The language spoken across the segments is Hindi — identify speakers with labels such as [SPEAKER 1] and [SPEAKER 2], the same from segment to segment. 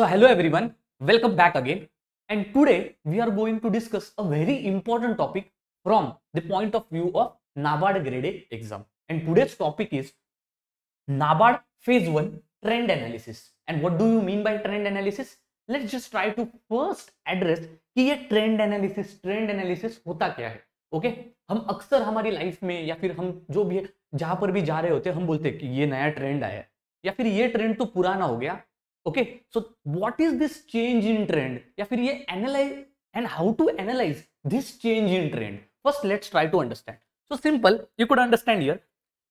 [SPEAKER 1] So hello everyone, welcome back again. And today we are going to discuss a very important topic from the point of view of NABARD grade A exam. And today's topic is NABARD phase 1 trend analysis. And what do you mean by trend analysis? Let's just try to first address कि ये trend analysis, trend analysis होता क्या है? Okay okay? हम अक्सर हमारी लाइफ में या फिर हम जो भी जहां पर भी जा रहे होते हैं हम बोलते हैं कि ये नया ट्रेंड आया या फिर ये ट्रेंड तो पुराना हो गया okay so what is this change in trend या फिर ये analyse and how to analyse this change in trend first let's try to understand so simple you could understand yeah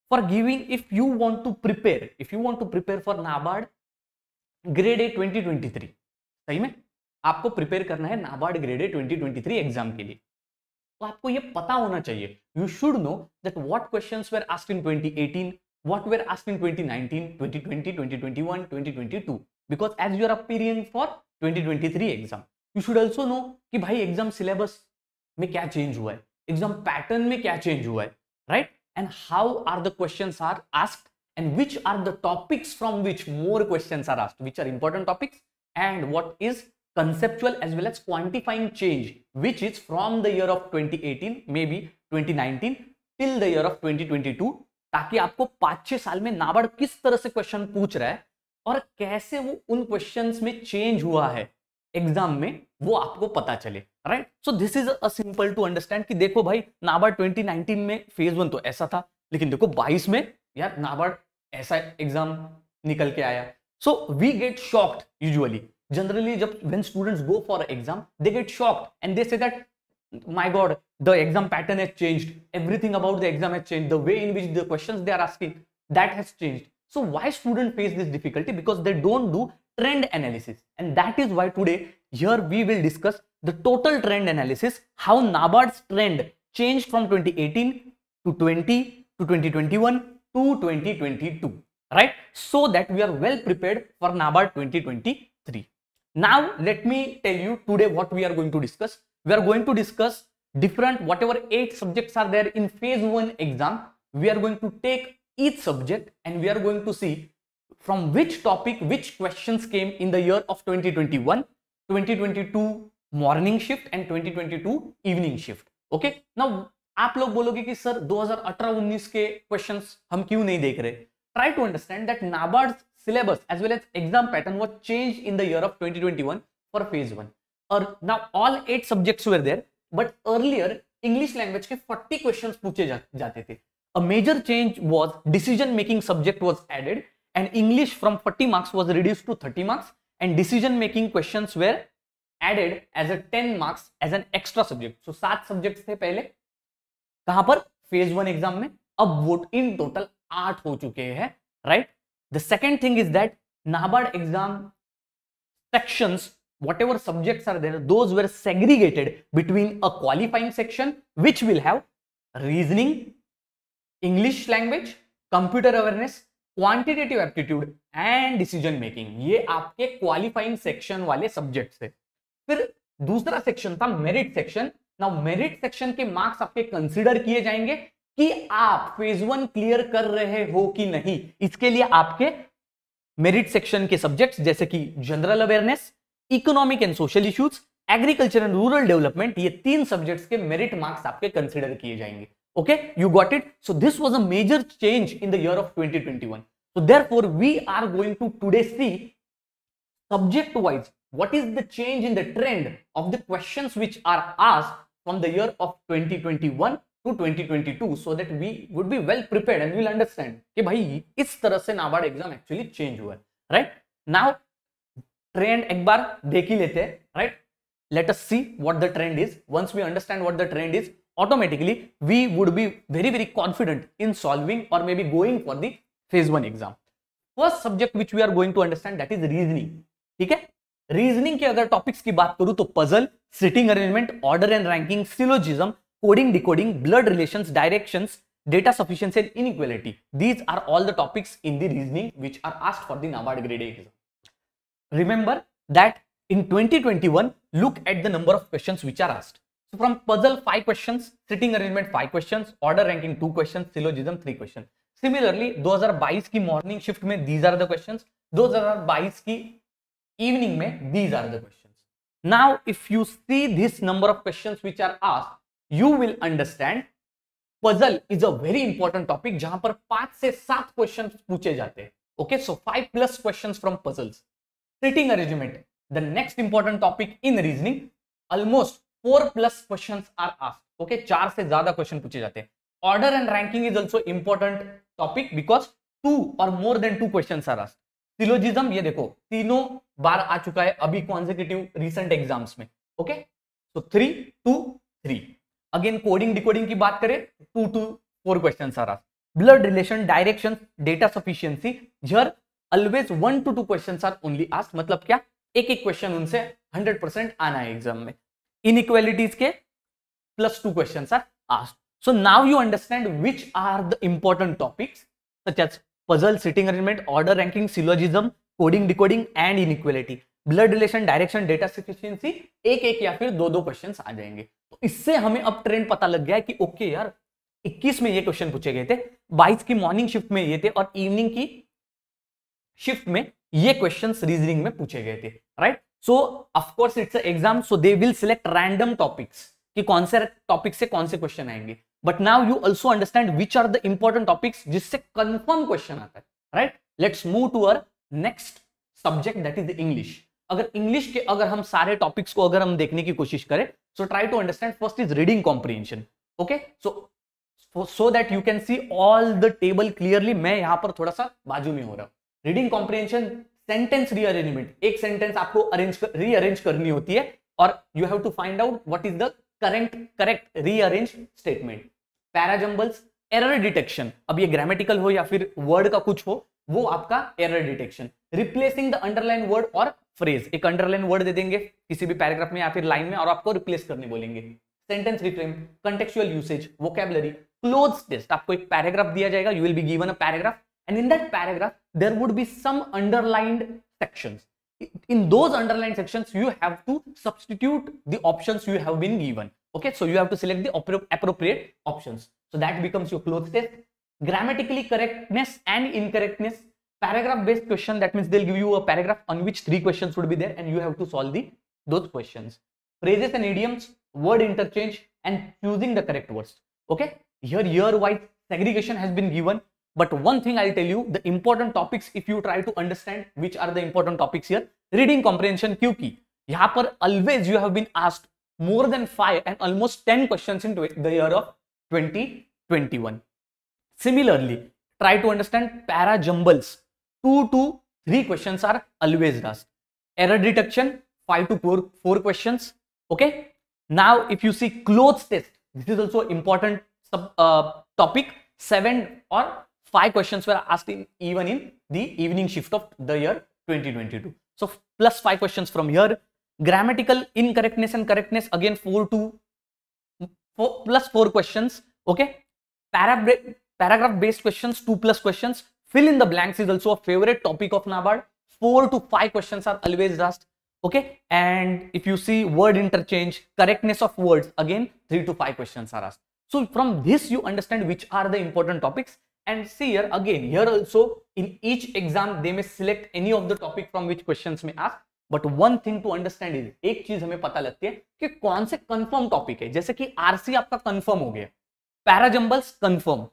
[SPEAKER 1] for giving if you want to prepare if you want to prepare for NABARD grade A twenty सही में आपको प्रिपेयर करना है NABARD grade A twenty exam के लिए तो आपको ये पता होना चाहिए you should know that what questions were asked in 2018 what were asked in 2019 2020 2021 2022 because as you are appearing for three exam you should also know कि भाई एग्जाम सिलेबस में क्या चेंज हुआ है एग्जाम पैटर्न में क्या चेंज हुआ है right and how are the question are ask and which are the topics from which more question are asked which are important topics and what is conceptual as well as quantifying change which is from the year of 2018 maybe 2019 till the year of 2022 ताकि आपको पांच छह साल में नाबार्ड किस तरह से क्वेश्चन पूछ रहा है और कैसे वो उन क्वेश्चंस में चेंज हुआ है एग्जाम में वो आपको पता चले right so this is a simple to understand कि देखो भाई नाबार्ड 2019 में फेज वन तो ऐसा था लेकिन देखो 22 में यार नाबार्ड ऐसा एग्जाम निकल के आया so we get shocked usually generally जब when students go for exam they get shocked and they say that my god the exam pattern has changed everything about the exam has changed the way in which the questions they are asking that has changed So why students face this difficulty? Because they don't do trend analysis. And that is why today here we will discuss the total trend analysis, how NABARD's trend changed from 2018 to 20 to 2021 to 2022, right? So that we are well prepared for NABARD 2023. Now, let me tell you today what we are going to discuss. We are going to discuss different whatever eight subjects are there in phase one exam. We are going to take each subject and we are going to see from which topic which questions came in the year of 2021 2022 morning shift and 2022 evening shift okay now आप लोग बोलोगे कि सर 2018-19 के क्वेश्चंस हम क्यों नहीं देख रहे try to understand that NABARD syllabus as well as exam pattern was changed in the year of 2021 for phase 1 or now all eight subjects were there but earlier english language ke 40 questions puche ja, jate the A major change was decision making subject was added and English from 40 marks was reduced to 30 marks and decision making questions were added as a 10 marks as an extra subject. So seven subjects थे पहले कहां phase one exam में अब in total eight. हो चुके हैं right? The second thing is that NABARD exam sections whatever subjects are there those were segregated between a qualifying section which will have reasoning English language computer awareness quantitative aptitude and decision making ये आपके क्वालिफाइंग सेक्शन वाले सब्जेक्ट है फिर दूसरा सेक्शन था merit section now merit section के मार्क्स आपके कंसिडर किए जाएंगे कि आप फेज वन क्लियर कर रहे हो कि नहीं इसके लिए आपके मेरिट सेक्शन के सब्जेक्ट्स जैसे कि general awareness economic and social issues agriculture and rural development ये तीन सब्जेक्ट्स के मेरिट मार्क्स आपके कंसिडर किए जाएंगे Okay, you got it. So this was a major change in the year of 2021. So therefore, we are going to today see subject wise what is the change in the trend of the questions which are asked from the year of 2021 to 2022 so that we would be well prepared and we will understand कि भाई is तरह से नाबार्ड exam actually change हुआ right now trend ट्रेंड एक बार देख ही लेते हैं right let us see what the trend is once we automatically we would be very, very confident in solving or maybe going for the phase one exam. First subject which we are going to understand that is reasoning. theek hai reasoning ke agar topics ki baat karu to puzzle sitting arrangement order and ranking syllogism coding decoding blood relations directions data sufficiency and inequality these are all the topics in the reasoning which are asked for the nabard grade a exam remember that in 2021 look at the number of questions which are asked So from puzzle, five questions, sitting arrangement, five questions, order ranking, two questions, syllogism, three questions. Similarly, 2022 की मॉर्निंग शिफ्ट में दीज आर द क्वेश्चंस, 2022 की इवनिंग में these are the questions. Now, if you see this number of questions which are asked, you will understand puzzle is a very important topic जहां पर पांच से सात क्वेश्चन पूछे जाते हैं okay so five plus question from puzzles sitting arrangement the next important topic in reasoning almost four plus question are asked okay चार से ज्यादा क्वेश्चन पूछे जाते हैं order and ranking is also important topic because two और more than two question are asked syllogism ये देखो तीनों बार आ चुका है अभी कॉन्जिक्यूटिव रिसेंट एग्जाम्स में ओके तो three two three again coding decoding की बात करें two two four question are asked blood relation direction data sufficiency जर always one two two question are only asked मतलब क्या एक एक क्वेश्चन उनसे हंड्रेड परसेंट आना है एग्जाम में inequalities ke plus two questions are asked so now you understand which are the important topics such as puzzle sitting arrangement order ranking syllogism coding decoding and inequality blood relation direction data sufficiency एक एक या फिर दो दो क्वेश्चंस आ जाएंगे तो इससे हमें अब ट्रेंड पता लग गया है कि ओके यार 21 में ये क्वेश्चन पूछे गए थे 22 की मॉर्निंग शिफ्ट में ये थे और इवनिंग की शिफ्ट में ये क्वेश्चन रीजनिंग में पूछे गए थे right so of course it's exam so they will select random topics कि कौन से टॉपिक से कौन से क्वेश्चन आएंगे but now you also understand which are the important topics जिससे कन्फर्म क्वेश्चन आता है right let's move to uh next subject that is English अगर इंग्लिश के अगर हम सारे टॉपिक्स को अगर हम देखने की कोशिश करें so try to understand first is reading comprehension okay so so that you can see all the table clearly मैं यहां पर थोड़ा सा बाजू में हो रहा हूं रीडिंग कॉम्प्रिहेंशन सेंटेंस रीअरेंजमेंट एक सेंटेंस आपको अरेंज रीअरेंज करनी होती है और you have to find out what is the current correct rearrange statement parajumbles error detection अब ये ग्रामेटिकल हो या फिर वर्ड का कुछ हो वो आपका error detection replacing the underline word और फ्रेज एक अंडरलाइन वर्ड दे देंगे किसी भी पैराग्राफ में या फिर लाइन में और आपको रिप्लेस करने बोलेंगे sentence reframe contextual usage vocabulary cloze test आपको एक पैराग्राफ दिया जाएगा you will be given a paragraph And in that paragraph, there would be some underlined sections. In those underlined sections, you have to substitute the options you have been given. Okay, so you have to select the appropriate options. So that becomes your close test. Grammatically correctness and incorrectness. Paragraph based question, that means they'll give you a paragraph on which three questions would be there and you have to solve the those questions. Phrases and idioms, word interchange and choosing the correct words. Okay, here year-wise segregation has been given but one thing I'll tell you, the important topics, if you try to understand which are the important topics here, reading comprehension क्योंकि यहाँ always you have been asked more than five and almost 10 questions in the year of 2021. Similarly, try to understand para jumbles. Two to three questions are always asked. Error detection, five to four, four questions. Okay. Now, if you see clothes test, this is also important sub, uh, topic. Seven or five questions were asked in even in the evening shift of the year 2022 so plus five questions from here grammatical incorrectness and correctness again four to four plus four questions okay paragraph based questions two plus questions fill in the blanks is also a favorite topic of nabard four to five questions are always asked okay and if you see word interchange correctness of words again three to five questions are asked so from this you understand which are the important topics and see here again here also in each exam they may select any of the topic from which questions may ask but one thing to understand is ek cheez hame pata lagti hai ki kaun se confirm topic hai jaise ki rc aapka confirm ho gaya para jumbles confirm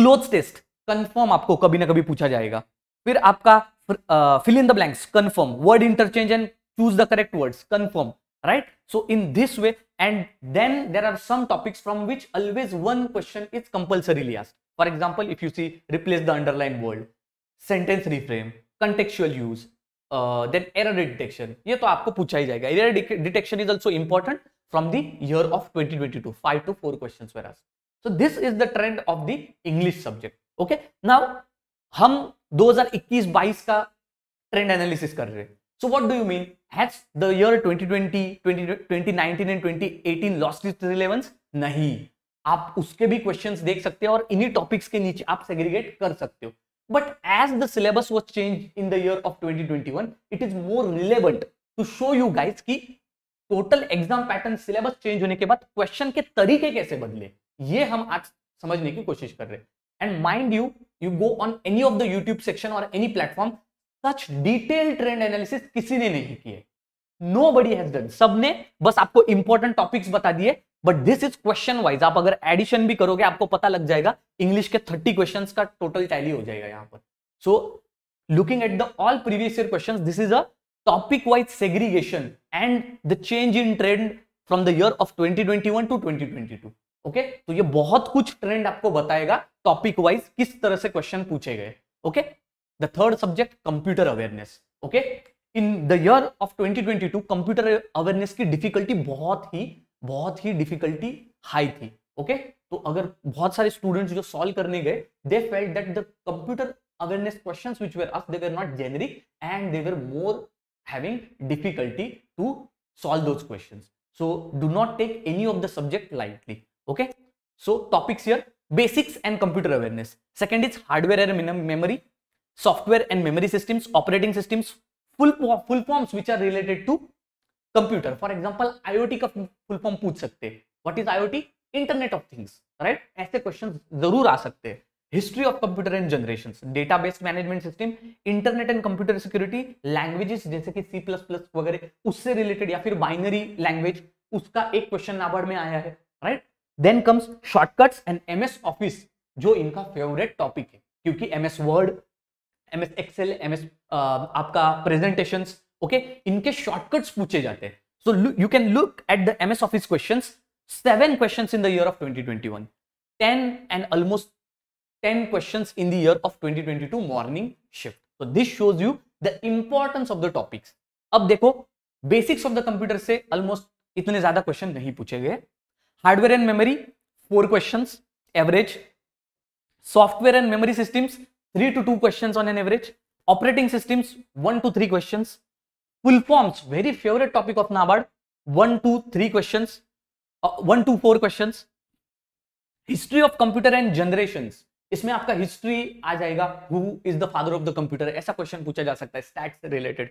[SPEAKER 1] confirm test confirm aapko kabhi na kabhi pucha jayega fir aapka uh, fill in the blanks confirm word interchange and choose the correct words confirm right so in this way and then there are some topics from which always one question is compulsorily asked For example, if you see replace the underline word, sentence reframe, contextual use, uh, then error detection. ये तो आपको पूछा ही जाएगा. Error detection is also important from the year of 2022. Five to four questions were asked. So this is the trend of the English subject. Okay. Now हम 2021-22 का trend analysis कर रहे हैं. So what do you mean? Has the year 2020, 20, 2019 and 2018 lost its relevance? नहीं. आप उसके भी क्वेश्चन देख सकते हो और इन्हीं टॉपिक्स के नीचे आप सेग्रीगेट कर सकते हो but as the syllabus was change in the year of 2021 it is more relevant to show you guys की total exam pattern syllabus change होने के बाद क्वेश्चन के तरीके कैसे बदले ये हम आज समझने की कोशिश कर रहे हैं and mind you you go on any of the YouTube section और any platform such detail trend analysis किसी ने नहीं किया नो बडी हैज डन सबने बस आपको इंपॉर्टेंट टॉपिक्स बता दिए but this is question wise आप अगर एडिशन भी करोगे आपको पता लग जाएगा इंग्लिश के थर्टी क्वेश्चन का टोटल टैली हो जाएगा यहाँ पर so looking at the all previous year question this is a topic wise segregation and the change in trend from the year of twenty twenty one to twenty twenty two okay तो ये बहुत कुछ ट्रेंड आपको बताएगा टॉपिक वाइज किस तरह से क्वेश्चन पूछे गए okay the third subject computer awareness okay in the year of 2022 computer awareness की डिफिकल्टी बहुत ही बहुत ही डिफिकल्टी हाई थी ओके तो अगर बहुत सारे स्टूडेंट्स जो सॉल्व करने गए they felt that the computer awareness questions which were as they were not generic and they were more having difficulty to solve those questions so do not take any of the subject lightly okay so topics here basics and computer awareness second is hardware and memory software and memory systems operating systems full full forms which are related to computer for example IOT का फुल फॉर्म पूछ सकते हैं what is IOT internet of things right ऐसे क्वेश्चन जरूर आ सकते हैं history of computer and generation data based management system internet and computer security languages जैसे कि सी प्लस प्लस वगैरह उससे रिलेटेड या फिर बाइनरी लैंग्वेज उसका एक क्वेश्चन नाबार्ड में आया है right then comes shortcuts and M S Office जो इनका फेवरेट टॉपिक है क्योंकि M S Word M S Excel M S आपका प्रेजेंटेशन ओके okay? इनके शॉर्टकट्स पूछे जाते हैं so you can look at the M S Office question seven question in the year of twenty twenty one ten and almost ten question in the year of twenty twenty two morning shift so this shows you the importance of the topics अब देखो बेसिक्स ऑफ द कंप्यूटर से ऑलमोस्ट इतने ज्यादा क्वेश्चन नहीं पूछे गए hardware and memory four question average software and memory systems three to two questions on an average. Operating systems, one to three questions. Full forms, very favorite topic of NABARD, one to three questions, uh, one to four questions. History of computer and generation इसमें आपका हिस्ट्री आ जाएगा who is the father of the computer ऐसा क्वेश्चन पूछा जा सकता है स्टैट से रिलेटेड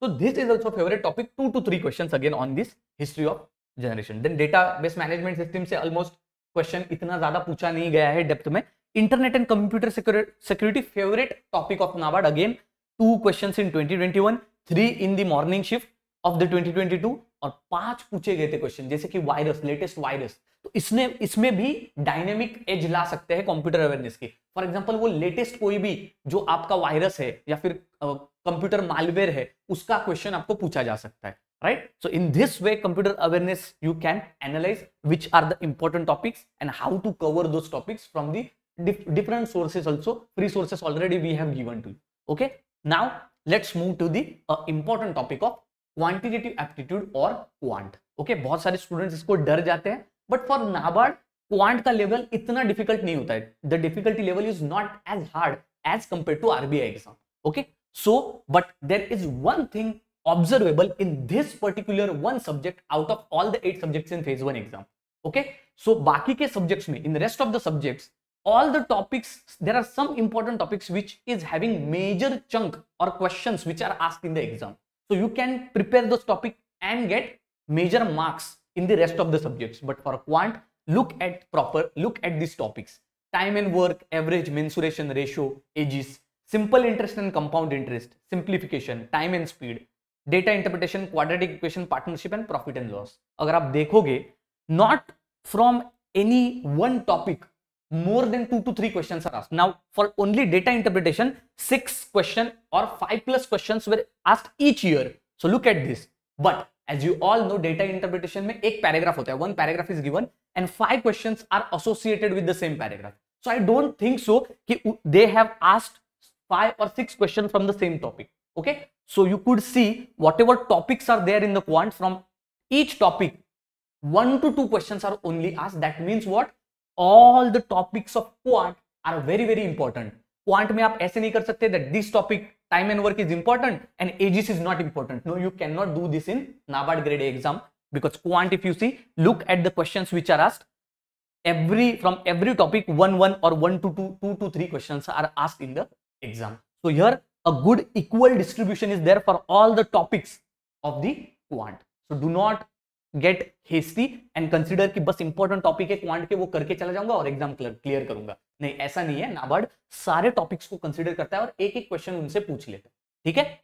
[SPEAKER 1] तो this is also favourite topic two to three question again on this history of generation then data base management system से ऑलमोस्ट क्वेश्चन इतना ज्यादा पूछा नहीं गया है डेप्थ में internet and computer security favourite topic of NABARD again two question in twenty in the morning shift of the twenty और पांच पूछे गए थे क्वेश्चन जैसे कि वायरस लेटेस्ट वायरस तो इसने इसमें भी डायनेमिक एज ला सकते हैं कंप्यूटर अवेयरनेस की फॉर एग्जांपल वो लेटेस्ट कोई भी जो आपका वायरस है या फिर कंप्यूटर uh, मालवेयर है उसका क्वेश्चन आपको पूछा जा सकता है right so in this way computer awareness you can analyse which are the important topics and how to cover those topics from the different sources also, free sources already we have given to you. Okay. Now let's move to the uh, important topic of quantitative aptitude or quant okay? bahut sare students isko dar jate hain but for nabard quant ka level itna difficult nahi hota hai the difficulty level is not as hard as compared to rbi exam okay so but there is one thing observable in this particular one subject out of all the eight subjects in phase 1 exam okay so baki ke subjects mein in the rest of the subjects all the topics, there are some important topics which is having major chunk or questions which are asked in the exam. So you can prepare those topic and get major marks in the rest of the subjects. But for quant, look at proper, look at these topics. Time and work, average, mensuration ratio, ages, simple interest and compound interest, simplification, time and speed, data interpretation, quadratic equation, partnership and profit and loss. अगर आप देखोगे not from any one topic more than two to three questions are asked. Now, for only data interpretation, six question or five plus questions were asked each year. So look at this. But as you all know, data interpretation may a paragraph होता hai. One paragraph is given and five questions are associated with the same paragraph. So I don't think so कि they have asked five or six questions from the same topic. Okay. So you could see whatever topics are there in the quant from each topic, one to two questions are only asked. That means what? all the topics of quant are very very important Quant, में आप ऐसे नहीं कर सकते that this topic time and work is important and ages is not important no you can not do this exam because quant if you see look at the questions which are asked every from every topic one one or one to two two to three questions are asked in the exam so here a good equal distribution is there for all the topics of the quant so do not get history and consider की बस इंपॉर्टेंट टॉपिक है क्वांट के वो करके चला जाऊंगा और एग्जाम क्लियर करूंगा नहीं ऐसा नहीं है नाबार्ड सारे टॉपिक्स को कंसिडर करता है और एक एक क्वेश्चन उनसे पूछ लेता है ठीक है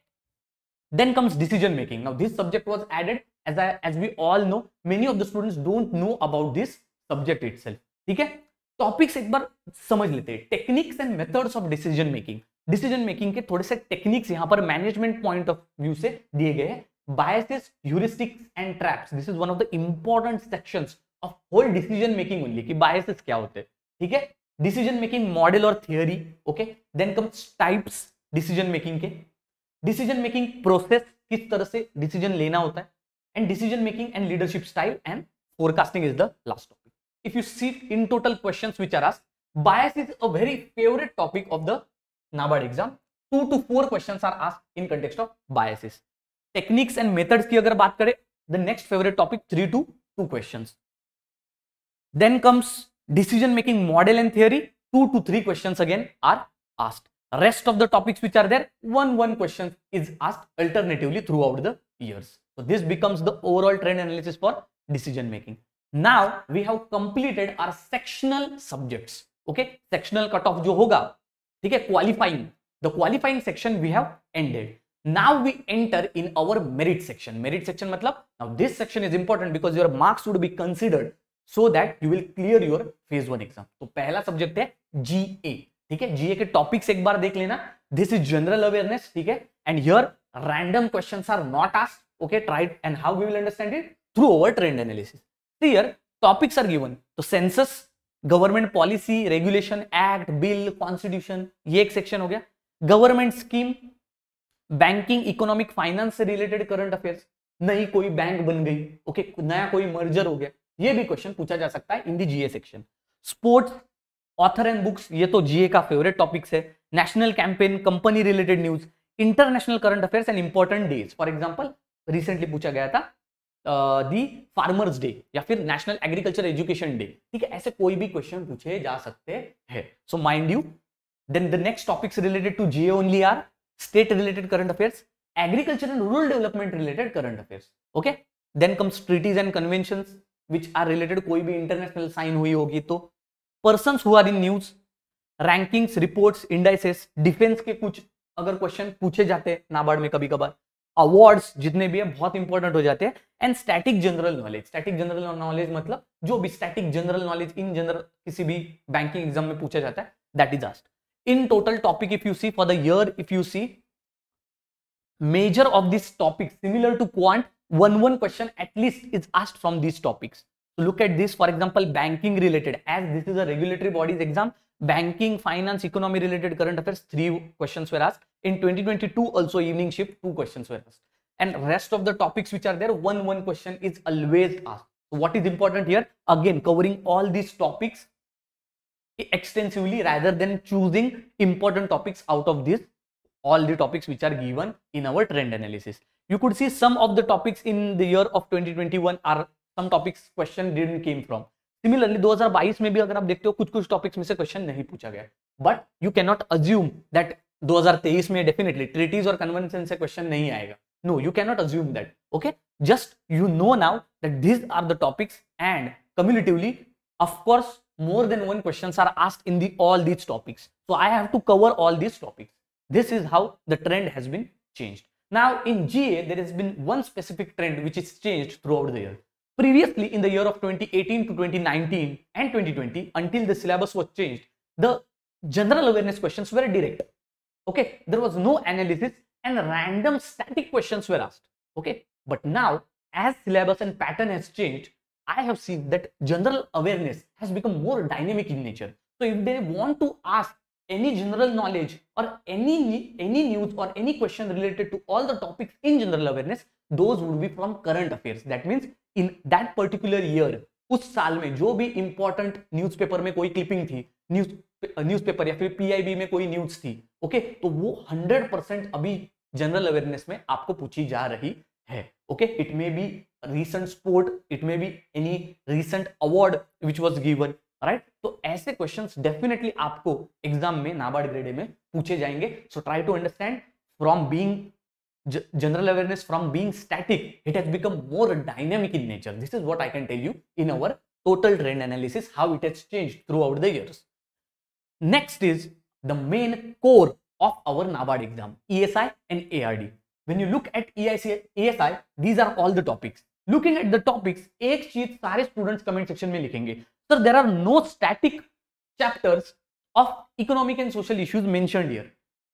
[SPEAKER 1] then comes decision making now this subject was added as I, as we all know many of the students don't know about this subject itself ठीक है टॉपिक्स एक बार समझ लेते हैं techniques and methods of decision making decision making के थोड़े से टेक्निक्स यहां पर मैनेजमेंट पॉइंट ऑफ व्यू से दिए गए हैं biases heuristics and traps this is one of the important sections of whole decision making only ki biases kya hote theek hai decision making model or theory okay then comes types decision making ke decision making process kis tarah se decision lena hota hai and decision making and leadership style and forecasting is the last topic if you see in total questions which are asked bias is a very favorite topic of the NABARD exam two to four questions are asked in context of biases techniques and methods की अगर बात करें the next favourite topic three two two question then comes decision making model and theory two to three question again are asked rest of the topics which are there one one question is asked alternatively throughout the years so this becomes the overall trend analysis for decision making now we have completed our sectional subjects okay sectional cut off जो होगा ठीक है qualifying qualifying section we have ended now we enter in our merit section merit section matlab now this section is important because your marks would be considered so that you will clear your phase one exam तो पहला subject है GA ठीक है GA के topics एक बार देख लेना this is general awareness ठीक है and here random questions are not asked okay try it and how we will understand it through our trend analysis see here topics are given तो census government policy regulation act bill constitution ये एक section हो गया government scheme banking economic finance से रिलेटेड करंट अफेयर्स नई कोई बैंक बन गई ओके नया कोई मर्जर हो गया ये भी क्वेश्चन पूछा जा सकता है in the GA section sports author and books ये तो जीए का फेवरेट टॉपिक्स है national campaign company related news international current affairs and important days for example recently पूछा गया था दी फार्मर्स डे या फिर नेशनल एग्रीकल्चर एजुकेशन डे ठीक है ऐसे कोई भी क्वेश्चन पूछे जा सकते हैं so mind you then the next topics related to GA only are state related current affairs, agriculture and rural development related current affairs. Okay. Then comes treaties and conventions which are related कोई भी international sign हुई होगी तो persons who are in news, rankings, reports, indices, defense के कुछ अगर क्वेश्चन पूछे जाते हैं नाबार्ड में कभी कभार अवार्ड्स जितने भी है बहुत इंपॉर्टेंट हो जाते हैं and static general knowledge static general knowledge मतलब जो भी static general knowledge in general किसी भी बैंकिंग एग्जाम में पूछा जाता है that is asked in total topic if you see for the year if you see major of these topics similar to quant one one question at least is asked from these topics so look at this for example banking related as this is a regulatory bodies exam banking finance economy related current affairs three questions were asked in 2022 also evening shift two questions were asked and rest of the topics which are there one one question is always asked so what is important here again covering all these topics extensively rather than choosing important topics out of this all the topics which are given in our trend analysis you could see some of the topics in the year of 2021 are some topics question didn't came from similarly 2022 mein bhi agar aap dekhte ho kuch kuch topics mein se question nahi pucha gaya but you cannot assume that 2023 mein definitely treaties or convention se question nahi aayega no you cannot assume that okay just you know now that these are the topics and cumulatively of course more than one questions are asked in the all these topics. So I have to cover all these topics. This is how the trend has been changed. Now in GA, there has been one specific trend which is changed throughout the year. Previously, in the year of 2018 to 2019 and 2020, until the syllabus was changed, the general awareness questions were direct. Okay, there was no analysis and random static questions were asked. Okay, but now as syllabus and pattern has changed, I have seen that general awareness has become more dynamic in nature. So if they want to ask any general knowledge or any any news or any question related to all the topics in general awareness, those would be from current affairs. That means in that particular year, उस साल में जो भी इंपॉर्टेंट न्यूज़पेपर में कोई क्लिपिंग थी न्यूज न्यूज़पेपर या फिर पीआईबी में कोई न्यूज थी ओके तो वो 100 परसेंट अभी जनरल अवेयरनेस में आपको पूछी जा रही है okay it may be recent sport it may be any recent award which was given right तो ऐसे क्वेश्चंस डेफिनेटली आपको एग्जाम में नाबार्ड ग्रेड में पूछे जाएंगे so try to understand from being general awareness from being static it has become more dynamic in nature this is what I can tell you in our total trend analysis how it has change throughout the years next is the main core of our NABARD exam E S I and A R D when you look at E I C R all the topics looking at the topics एक चीज सारे स्टूडेंट्स comment section में लिखेंगे sir there are no static chapters of economic and social issues mentioned here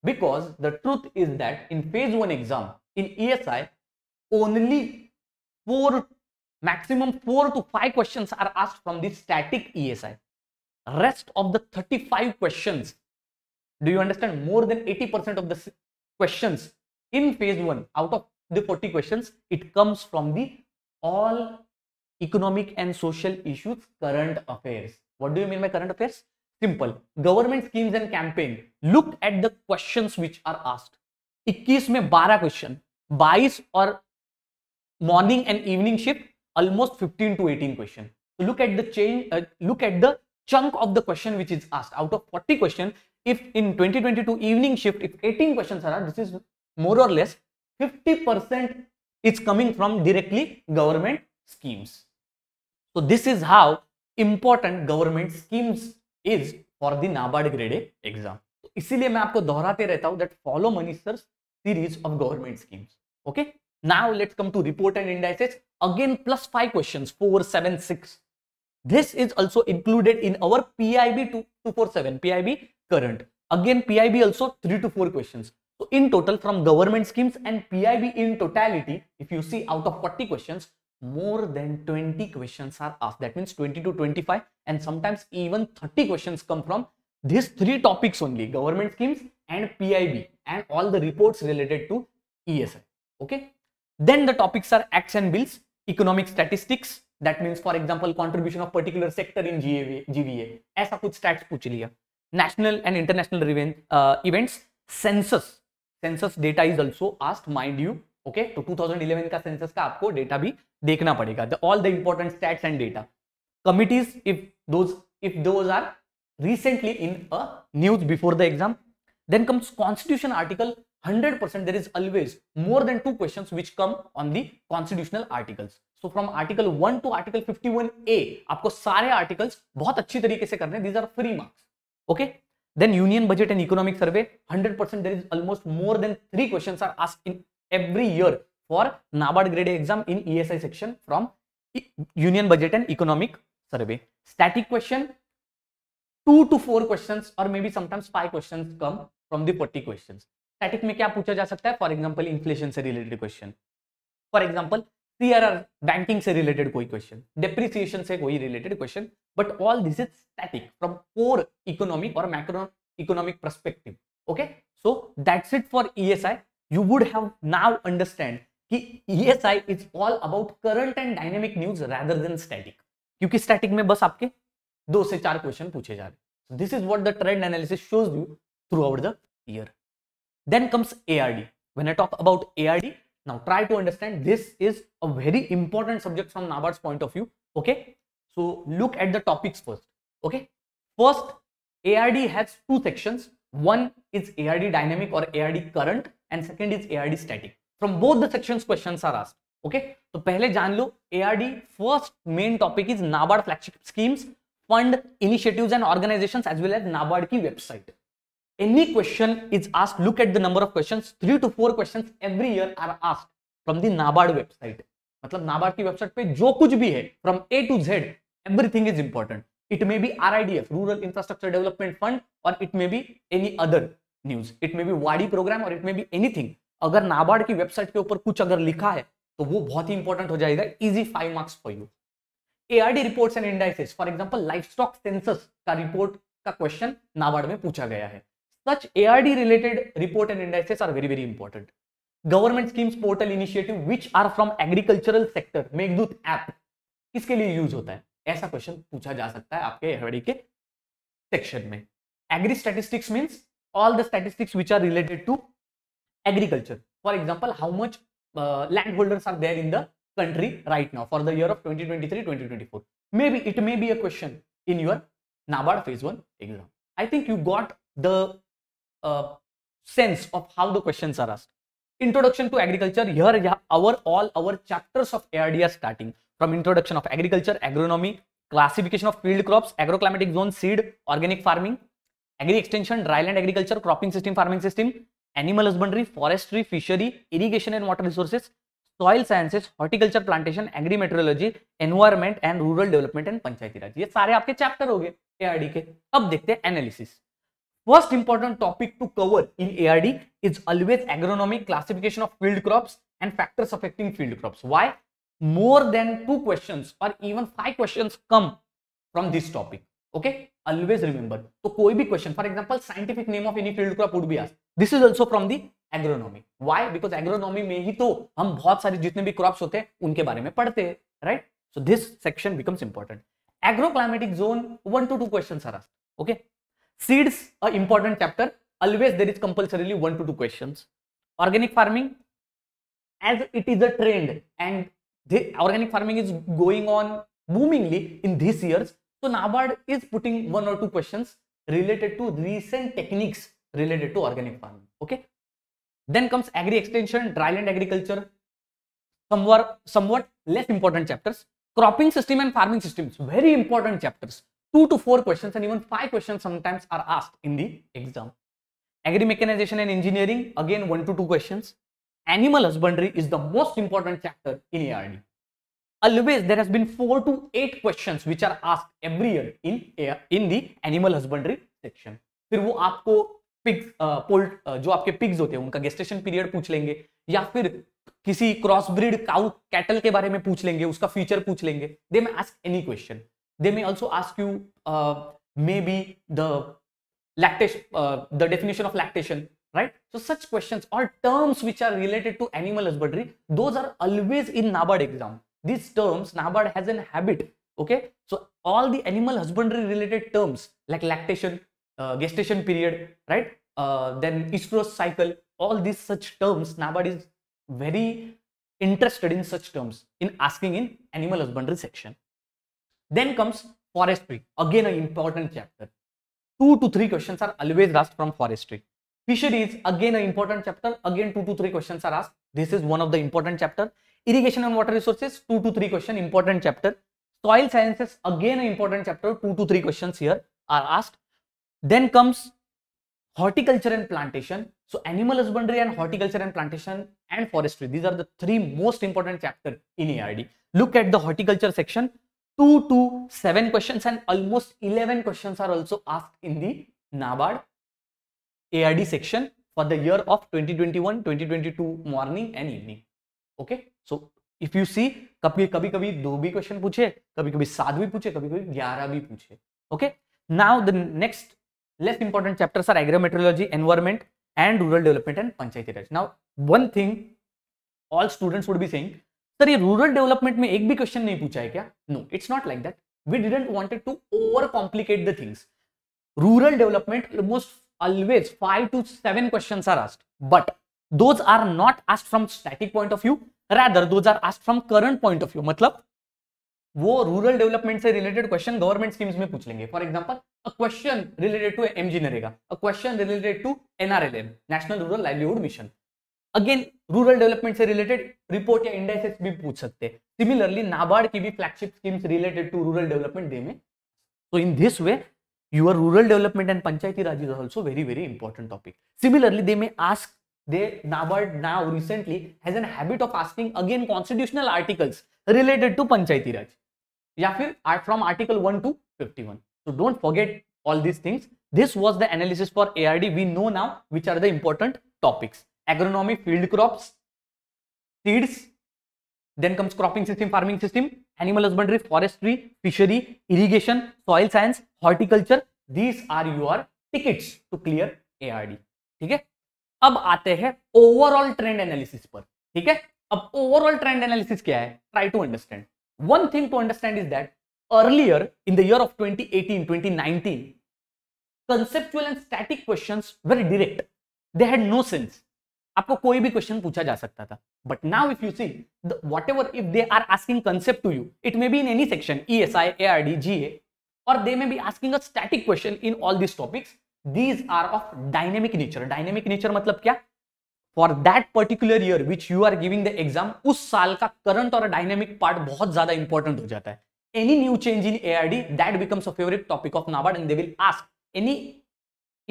[SPEAKER 1] because the truth is that in phase 1 exam in esi only four maximum four to five questions are asked from the static esi rest of the 35 questions do you understand more than 80% of the questions in phase 1 out of the 40 questions it comes from the all economic and social issues, current affairs. What do you mean by current affairs? Simple. Government schemes and campaign. Look at the questions which are asked. 21 में 12 question 22 or morning and evening shift almost 15 to 18 question so look at the change uh, look at the chunk of the question which is asked out of 40 question if in 2022 evening shift if 18 questions are asked this is more or less 50 percent it's coming from directly government schemes. So this is how important government schemes is for the NABARD Grade Exam. Exam तो इसीलिए मैं आपको दोहराते रहता हूं that follow Mani sir series of government schemes okay now let's come to report and indices again plus five question this is also included in our pib 247 pib current again pib also 3 to 4 questions so in total from government schemes and PIB in totality, if you see out of 40 questions, more than 20 questions are asked. That means 20 to 25 and sometimes even 30 questions come from these three topics only, government schemes and PIB and all the reports related to ESI. Okay. Then the topics are acts and bills, economic statistics, that means for example contribution of particular sector in GVA, GVA ऐसा कुछ stats पूछ लिया national and international uh, events census census data is also asked mind you okay तो 2011 का सेंसस का आपको डेटा भी देखना पड़ेगा all the important stats and data committees if those if those are recently in a news before the exam then comes constitution article 100% there is always more than two questions which come on the constitutional articles so from article 1 to article 51a आपको सारे articles बहुत अच्छी तरीके से करने these are free marks okay Then union budget and economic survey, 100% there is almost more than three questions are asked in every year for NABARD grade A exam in ESI section from e union budget and economic survey. Static question, two to four questions or maybe sometimes five questions come from the 40 questions. static mein kya pucha ja sakta hai for example inflation se related question for example crr banking se related koi question depreciation se koi related question but all this is static from poor economic or macroeconomic perspective okay so that's it for esi you would have now understand esi is all about current and dynamic news rather than static because static mein bas aapke do se char question puche ja this is what the trend analysis shows you throughout the year then comes ard when i talk about ard now try to understand this is a very important subject from nabard's point of view okay So look at the topics first. Okay. First, ARD has two sections. One is ARD dynamic or ARD current and second is ARD static. From both the sections questions are asked. ओके okay? तो पहले जान लो ARD first main topic is NABARD flagship schemes fund initiatives and organisations as well as NABARD की website any question is asked look at the number of questions 3 to 4 questions every year are asked from the NABARD website मतलब नाबार्ड की वेबसाइट पे जो कुछ भी है from A to Z everything is important it may be ridf rural infrastructure development fund or it may be any other news it may be Wadi programme और इट मे बी एनीथिंग अगर नाबार्ड की वेबसाइट के ऊपर कुछ अगर लिखा है तो वो बहुत ही इंपॉर्टेंट हो जाएगा easy five marks for you ARD reports and indices for example livestock census का रिपोर्ट का क्वेश्चन नाबार्ड में पूछा गया है such ARD related report and indices are very very important government schemes portal initiative which are from agricultural sector Meghdoot app किसके लिए यूज होता है ऐसा क्वेश्चन पूछा जा सकता है आपके एवरी के सेक्शन में agri statistics means all the statistics which are related to agriculture for example how much land holders are there in the country right now for the year of twenty twenty may be it may be a question in your NABARD phase one exam I think you got the sense of how the question are asked introduction to agriculture your our all our chapters of a starting from introduction of agriculture, agronomy, classification of field crops, agroclimatic zone, seed, organic farming, agri extension, dryland agriculture, cropping system, farming system, animal husbandry, forestry, fishery, irrigation and water resources, soil sciences, horticulture, plantation, agri meteorology, environment and rural development and Panchayati Raj ये सारे आपके चैप्टर हो गए एआरडी के अब देखते हैं analysis first important topic to cover in ARD is always agronomic classification of field crops and factors affecting field crops. Why? more than two questions or even five questions come from this topic okay always remember तो कोई भी question for example scientific name of any field को आप would be asked this is also from the agronomy why because agronomy में ही तो हम बहुत सारे जितने भी crops होते हैं उनके बारे में पढ़ते हैं right so this section becomes important agroclimatic zone one to two questions are asked okay seeds a important chapter always there is compulsorily one to two questions organic farming as it is a trend and the organic farming is going on boomingly in these years. So NABARD is putting one or two questions related to recent techniques related to organic farming. Okay. Then comes agri extension, dryland agriculture, somewhat, somewhat less important chapters. Cropping system and farming systems, very important chapters. Two to four questions and even five questions sometimes are asked in the exam. Agri mechanization and engineering, again one to two questions. animal husbandry is the most important chapter in ARD. Always there has been four to eight questions which are asked every year in, in the animal husbandry section. फिर वो आपको pigs poult जो आपके pigs होते हैं उनका gestation period पूछ लेंगे या फिर किसी क्रॉस cow cattle के बारे में पूछ लेंगे उसका future पूछ लेंगे they may ask any question they may also ask you uh, maybe the lactation uh, the definition of lactation right? So such questions or terms which are related to animal husbandry, those are always in NABARD exam. These terms, NABARD has an habit, okay? So all the animal husbandry related terms like lactation, uh, gestation period, right? Uh, then estrous cycle, all these such terms, NABARD is very interested in such terms in asking in animal husbandry section. Then comes forestry, again an important chapter. Two to three questions are always asked from forestry Fisheries, again an important chapter. Again, two to three questions are asked. This is one of the important chapter. Irrigation and water resources, two to three question, important chapter. Soil sciences, again an important chapter, two to three questions here are asked. Then comes horticulture and plantation. So animal husbandry and horticulture and plantation and forestry. These are the three most important chapter in ERD. Look at the horticulture section. Two to seven questions and almost 11 questions are also asked in the NABARD AID section for the year of 2021, 2022 morning and evening. Okay, so if you see कभी कभी कभी दो भी क्वेश्चन पूछे कभी कभी सात भी पूछे कभी कभी ग्यारह भी पूछे okay now the next less important chapters are agrometeorology environment and rural development and Panchayati Raj now one thing all students would be saying sir ये रूरल डेवलपमेंट में एक भी क्वेश्चन नहीं पूछा है क्या no it's not like that we didn't wanted to over complicate the things rural development almost always five to seven questions are asked, but those are not asked from static point of view, rather those are asked from current point of view. मतलब वो रूरल डेवलपमेंट से रिलेटेड क्वेश्चन गवर्नमेंट स्कीम्स में पूछ लेंगे for example a question related to M G NREGA a question related to NRLM national rural livelihood mission again rural development से रिलेटेड रिपोर्ट या इंडेक्सेस भी पूछ सकते हैं सिमिलरली नाबार्ड की भी flagship schemes related to rural development दे में so in this way your rural development and panchayati raj is also very very important topic similarly they may ask they NABARD now recently has an habit of asking again constitutional articles related to Panchayati Raj. या from article 1 to 51. So don't forget all these things. This was the analysis for ARD. We know now which are the important topics. Agronomy, field crops, seeds, then comes cropping system farming system animal husbandry forestry fishery irrigation soil science horticulture these are your tickets to clear ARD ठीक है अब आते हैं ओवरऑल ट्रेंड एनालिसिस पर ठीक है अब ओवरऑल ट्रेंड एनालिसिस क्या है try to understand one thing to understand is that earlier in the year of 2018 2019 conceptual and static questions were direct they had no sense आपको कोई भी क्वेश्चन पूछा जा सकता था but now if you see whatever if they are asking concept to you it may be in any section E S I A R D G A और they may be asking a static question in all this topics these are of dynamic nature dynamic nature मतलब क्या for that particular year which you are giving the exam उस साल का करंट और डायनेमिक पार्ट बहुत ज्यादा इंपॉर्टेंट हो जाता है any new change in A R D that becomes a favourite topic of NABARD and they will ask any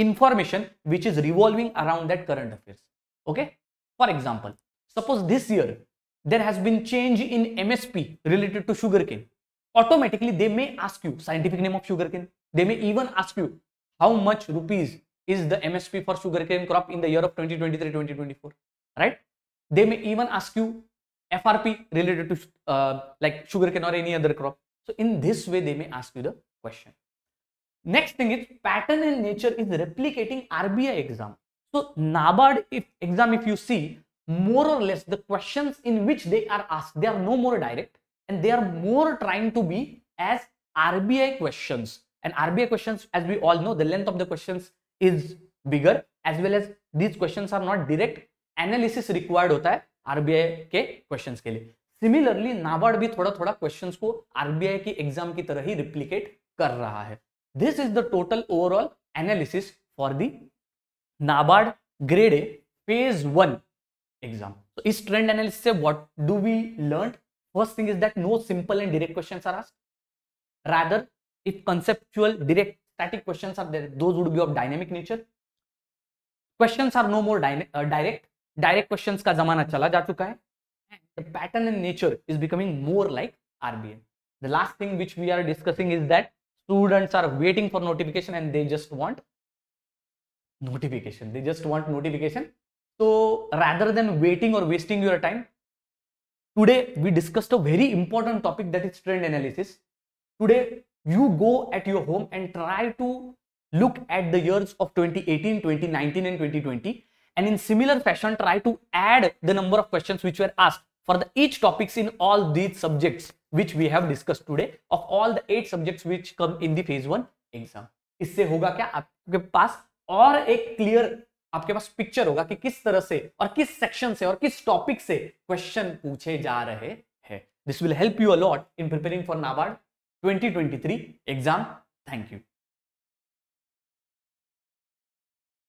[SPEAKER 1] information which is revolving around that current affairs Okay. For example, suppose this year there has been change in MSP related to sugarcane. Automatically, they may ask you scientific name of sugarcane. They may even ask you how much rupees is the MSP for sugarcane crop in the year of 2023-2024, right? They may even ask you FRP related to uh, like sugarcane or any other crop. So in this way, they may ask you the question. Next thing is pattern and nature is replicating RBI exam. So NABARD if exam, if you see, more or less the questions in which they are asked, they are no more direct and they are more trying to be as RBI questions. And RBI questions, as we all know, the length of the questions is bigger as well as these questions are not direct analysis required hota hai rbi ke questions ke liye similarly nabard bhi thoda thoda questions ko rbi ki exam ki tarah hi replicate kar raha hai this is the total overall analysis for the NABARD grade A phase one exam तो इस ट्रेंड एनालिस से what do we learn first thing is that no simple and direct questions are asked rather if conceptual direct static questions are there those would be of dynamic nature questions are no more direct direct questions का जमाना चला जा चुका है the pattern in nature is becoming more like RBI the last thing which we are discussing is that students are waiting for notification and they just want notification. They just want notification. So rather than waiting or wasting your time, today we discussed a very important topic that is trend analysis. Today you go at your home and try to look at the years of 2018, 2019 and 2020 and in similar fashion try to add the number of questions which were asked for the each topics in all these subjects which we have discussed today of all the eight subjects which come in the phase 1 exam इससे होगा क्या आपके पास और एक क्लियर आपके पास पिक्चर होगा कि किस तरह से और किस सेक्शन से और किस टॉपिक से क्वेश्चन पूछे जा रहे हैं this will help you a lot in preparing for NABARD 2023 exam thank you